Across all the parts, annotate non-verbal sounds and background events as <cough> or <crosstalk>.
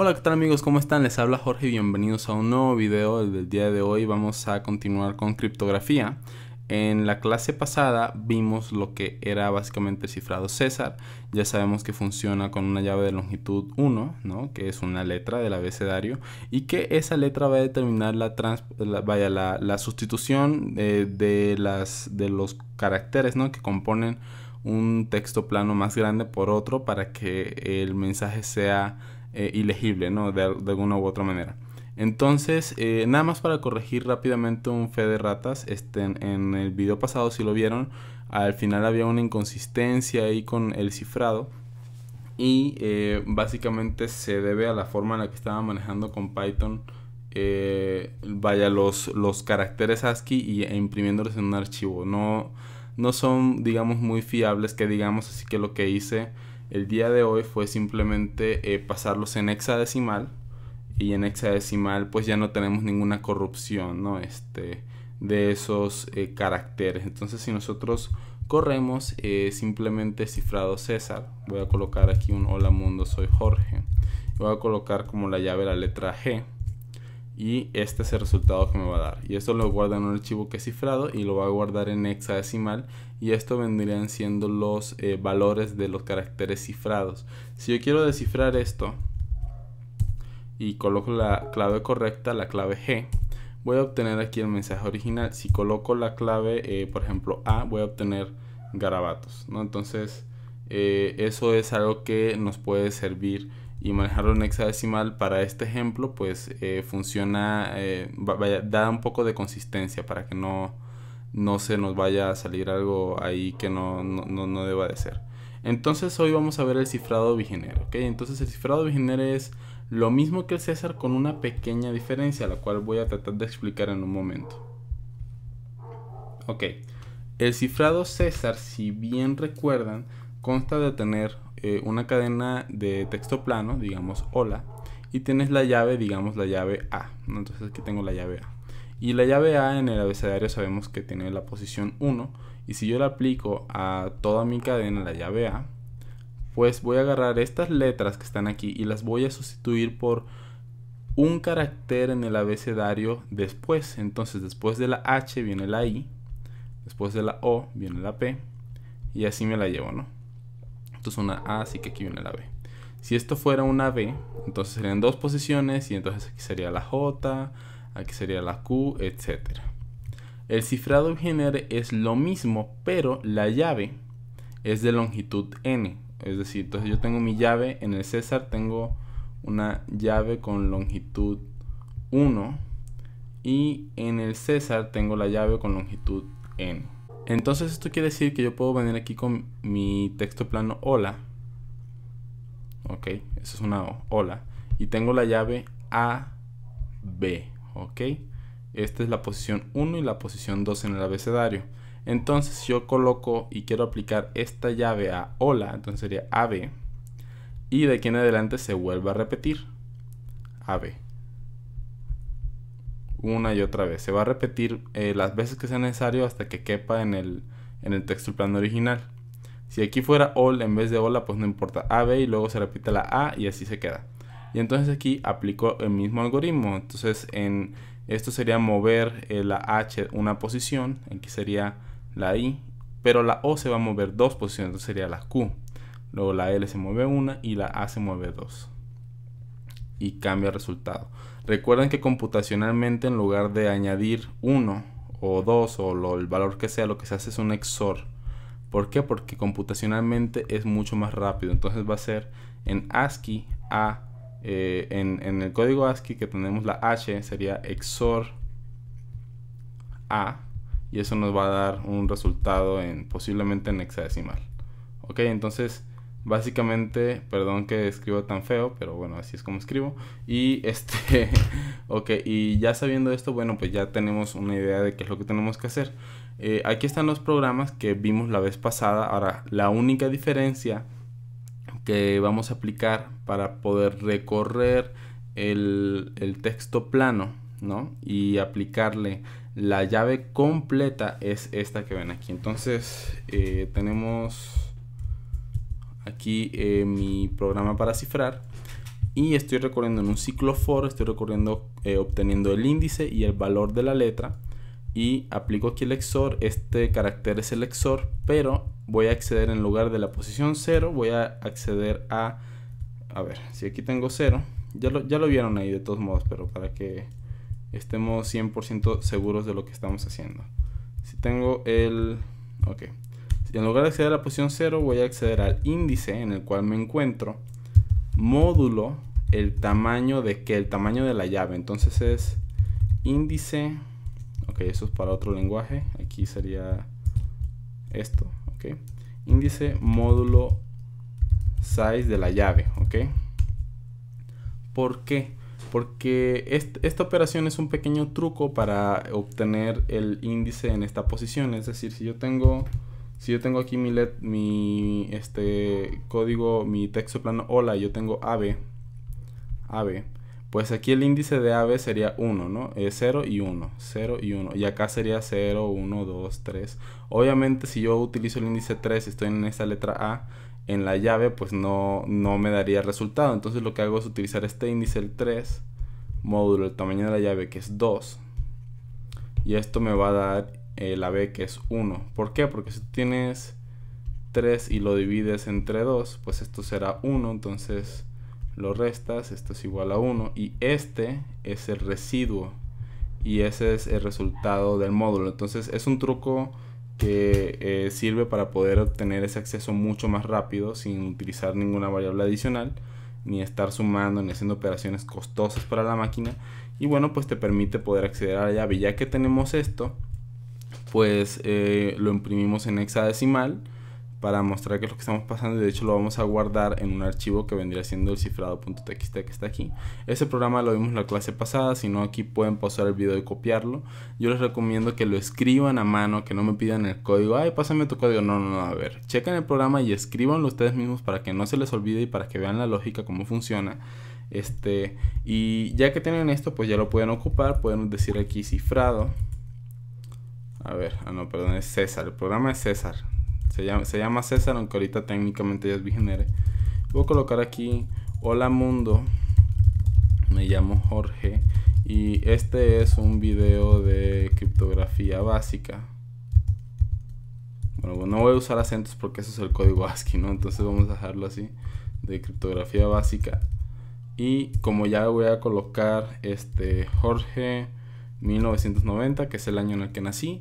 Hola, ¿qué tal amigos? ¿Cómo están? Les habla Jorge y bienvenidos a un nuevo video. El día de hoy vamos a continuar con criptografía. En la clase pasada vimos lo que era básicamente el cifrado César. Ya sabemos que funciona con una llave de longitud 1, ¿no? que es una letra del abecedario, y que esa letra va a determinar la, vaya, la, sustitución eh, de, las, de los caracteres ¿no? que componen un texto plano más grande por otro para que el mensaje sea eh, ilegible, ¿no? De, alguna u otra manera. Entonces, eh, nada más para corregir rápidamente un fe de ratas, este, en, el video pasado, si lo vieron, al final había una inconsistencia ahí con el cifrado y eh, básicamente se debe a la forma en la que estaba manejando con Python, vaya, los, los caracteres ASCII e imprimiéndolos en un archivo. No, no son, digamos, muy fiables que digamos, así que lo que hice el día de hoy fue simplemente eh, pasarlos en hexadecimal y en hexadecimal pues ya no tenemos ninguna corrupción, ¿no? Este, de esos eh, caracteres. Entonces si nosotros corremos eh, simplemente cifrado César, voy a colocar aquí un hola mundo soy Jorge. Voy a colocar como la llave la letra G y este es el resultado que me va a dar. Y esto lo guarda en un archivo que es cifrado y lo va a guardar en hexadecimal y esto vendrían siendo los eh, valores de los caracteres cifrados. Si yo quiero descifrar esto y coloco la clave correcta, la clave G, voy a obtener aquí el mensaje original. Si coloco la clave, eh, por ejemplo, A, voy a obtener garabatos. ¿no? Entonces, eh, eso es algo que nos puede servir y manejarlo en hexadecimal para este ejemplo pues eh, funciona, eh, da un poco de consistencia para que no, no se nos vaya a salir algo ahí que no, no, deba de ser. Entonces hoy vamos a ver el cifrado bigenero Entonces el cifrado Vigenere es lo mismo que el César con una pequeña diferencia, la cual voy a tratar de explicar en un momento. Ok, el cifrado César, si bien recuerdan, consta de tener eh, una cadena de texto plano, digamos hola, y tienes la llave, digamos la llave A. Entonces aquí tengo la llave A. Y la llave A en el abecedario sabemos que tiene la posición 1. Y si yo la aplico a toda mi cadena, la llave A, pues voy a agarrar estas letras que están aquí y las voy a sustituir por un carácter en el abecedario después. Entonces después de la H viene la I, después de la O viene la P y así me la llevo, ¿no? es una A, así que aquí viene la B. Si esto fuera una B, entonces serían dos posiciones y entonces aquí sería la J, aquí sería la Q, etc. El cifrado genere es lo mismo, pero la llave es de longitud n. Es decir, entonces yo tengo mi llave en el César, tengo una llave con longitud 1 y en el César tengo la llave con longitud n. Entonces esto quiere decir que yo puedo venir aquí con mi texto plano hola. Ok, eso es una hola. Y tengo la llave A, B. Ok, esta es la posición 1 y la posición 2 en el abecedario. Entonces yo coloco y quiero aplicar esta llave a hola, entonces sería AB. Y de aquí en adelante se vuelve a repetir. AB una y otra vez. Se va a repetir eh, las veces que sea necesario hasta que quepa en el, en el texto plano original. Si aquí fuera all en vez de hola, pues no importa AB y luego se repite la A y así se queda. Y entonces aquí aplico el mismo algoritmo. Entonces en esto sería mover eh, la H una posición, aquí sería la I, pero la O se va a mover dos posiciones, entonces sería la Q. Luego la L se mueve una y la A se mueve dos. Y cambia el resultado. Recuerden que computacionalmente en lugar de añadir 1 o 2 o el valor que sea, lo que se hace es un XOR. ¿Por qué? Porque computacionalmente es mucho más rápido. Entonces va a ser en ASCII a eh, en, el código ASCII que tenemos la H sería XOR A y eso nos va a dar un resultado en posiblemente en hexadecimal. Ok, entonces Básicamente, perdón que escribo tan feo, pero bueno, así es como escribo. Y este, <laughs> ok, y ya sabiendo esto, bueno, pues ya tenemos una idea de qué es lo que tenemos que hacer. Eh, aquí están los programas que vimos la vez pasada. Ahora, la única diferencia que vamos a aplicar para poder recorrer el, texto plano, ¿no? Y aplicarle la llave completa es esta que ven aquí. Entonces, eh, tenemos aquí eh, mi programa para cifrar y estoy recorriendo en un ciclo for, estoy recorriendo eh, obteniendo el índice y el valor de la letra y aplico aquí el exor este carácter es el exor pero voy a acceder en lugar de la posición 0, voy a acceder a, a ver, si aquí tengo 0, ya lo, ya lo vieron ahí de todos modos, pero para que estemos 100% seguros de lo que estamos haciendo. Si tengo el, ok, en lugar de acceder a la posición 0, voy a acceder al índice en el cual me encuentro, módulo, el tamaño de que el tamaño de la llave. Entonces es índice, ok, eso es para otro lenguaje, aquí sería esto, ok, índice módulo size de la llave, ok. ¿Por qué? Porque esta operación es un pequeño truco para obtener el índice en esta posición, es decir, si yo tengo si yo tengo aquí mi, mi este, código, mi texto plano hola, yo tengo AB. AB. pues aquí el índice de AB sería 1, ¿no? Es 0 y 1, 0 y 1. Y acá sería 0, 1, 2, 3. Obviamente si yo utilizo el índice 3 y estoy en esta letra A, en la llave, pues no, no me daría resultado. Entonces lo que hago es utilizar este índice, el 3, módulo, el tamaño de la llave, que es 2. Y esto me va a dar eh, la b que es 1. ¿Por qué? Porque si tienes 3 y lo divides entre 2, pues esto será 1, entonces lo restas, esto es igual a 1 y este es el residuo y ese es el resultado del módulo. Entonces es un truco que eh, sirve para poder obtener ese acceso mucho más rápido sin utilizar ninguna variable adicional ni estar sumando ni haciendo operaciones costosas para la máquina y bueno pues te permite poder acceder a la llave ya que tenemos esto pues eh, lo imprimimos en hexadecimal para mostrar que es lo que estamos pasando de hecho lo vamos a guardar en un archivo que vendría siendo el cifrado.txt que está aquí. Ese programa lo vimos en la clase pasada, si no aquí pueden pausar el video y copiarlo. Yo les recomiendo que lo escriban a mano, que no me pidan el código, ay, pásame tu código, no, no, no, a ver, chequen el programa y escríbanlo ustedes mismos para que no se les olvide y para que vean la lógica, cómo funciona. Este, y ya que tienen esto, pues ya lo pueden ocupar, pueden decir aquí cifrado a ver, ah no, perdón, es César. El programa es César. Se llama, se llama César, aunque ahorita técnicamente ya es Vigenere. Voy a colocar aquí Hola Mundo. Me llamo Jorge. Y este es un video de criptografía básica. Bueno, pues, no voy a usar acentos porque eso es el código ASCII, ¿no? Entonces vamos a dejarlo así. De criptografía básica. Y como ya voy a colocar este Jorge 1990, que es el año en el que nací.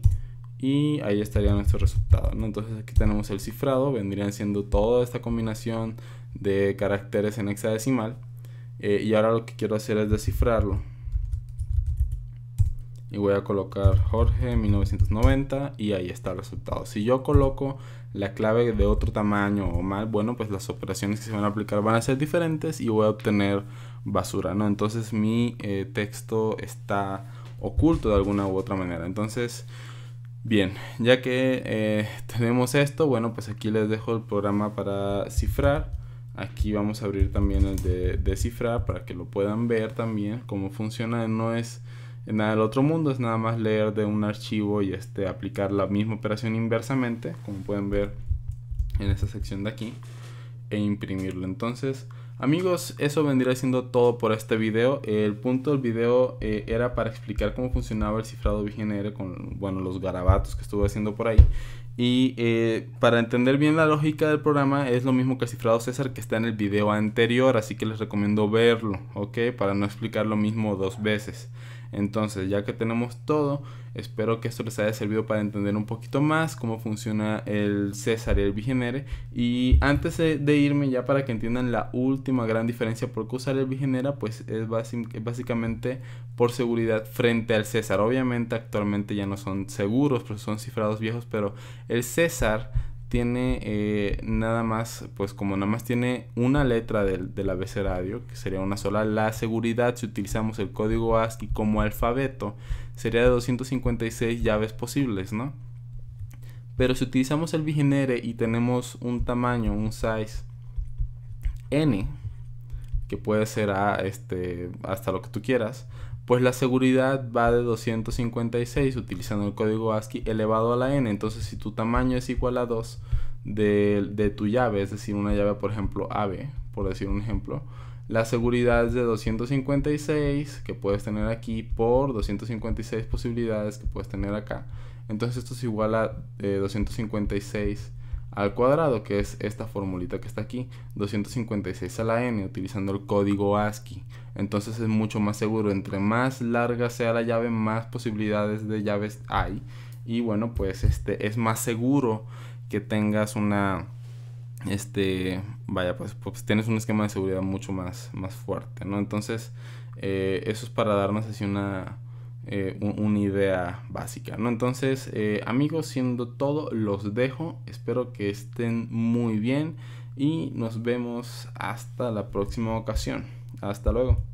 Y ahí estaría nuestro resultado. Entonces aquí tenemos el cifrado. Vendrían siendo toda esta combinación de caracteres en hexadecimal. Eh, y ahora lo que quiero hacer es descifrarlo. Y voy a colocar Jorge 1990 y ahí está el resultado. Si yo coloco la clave de otro tamaño o mal, bueno, pues las operaciones que se van a aplicar van a ser diferentes y voy a obtener basura, ¿no? Entonces mi eh, texto está oculto de alguna u otra manera. Entonces, bien, ya que eh, tenemos esto, bueno, pues aquí les dejo el programa para cifrar. Aquí vamos a abrir también el de, descifrar para que lo puedan ver también cómo funciona. No es nada del otro mundo, es nada más leer de un archivo y este, aplicar la misma operación inversamente, como pueden ver en esta sección de aquí, e imprimirlo. Entonces, Amigos, eso vendría siendo todo por este video. El punto del video eh, era para explicar cómo funcionaba el cifrado VGNR con bueno, los garabatos que estuve haciendo por ahí. Y eh, para entender bien la lógica del programa es lo mismo que el cifrado César que está en el video anterior, así que les recomiendo verlo, ¿ok? Para no explicar lo mismo dos veces. Entonces, ya que tenemos todo, espero que esto les haya servido para entender un poquito más cómo funciona el César y el Vigenere. Y antes de irme, ya para que entiendan la última gran diferencia por qué usar el Vigenera, pues es básicamente por seguridad frente al César. Obviamente, actualmente ya no son seguros, pues son cifrados viejos, pero el César tiene eh, nada más, pues como nada más tiene una letra del, BC radio que sería una sola, la seguridad si utilizamos el código ASCII como alfabeto sería de 256 llaves posibles, ¿no? Pero si utilizamos el Vigenere y tenemos un tamaño, un size n, que puede ser a, este, hasta lo que tú quieras, pues la seguridad va de 256 utilizando el código ASCII elevado a la n. Entonces, si tu tamaño es igual a 2 de, tu llave, es decir, una llave, por ejemplo, AB, por decir un ejemplo, la seguridad es de 256 que puedes tener aquí por 256 posibilidades que puedes tener acá. Entonces esto es igual a 256 eh, al cuadrado, que es esta formulita que está aquí, 256 a la n, utilizando el código ASCII. Entonces es mucho más seguro, entre más larga sea la llave, más posibilidades de llaves hay. Y bueno, pues este es más seguro que tengas una este vaya pues, pues tienes un esquema de seguridad mucho más más fuerte no entonces eh, eso es para darnos así una eh, una idea básica, ¿no? Entonces, eh, amigos, siendo todo, los dejo. Espero que estén muy bien y nos vemos hasta la próxima ocasión. Hasta luego.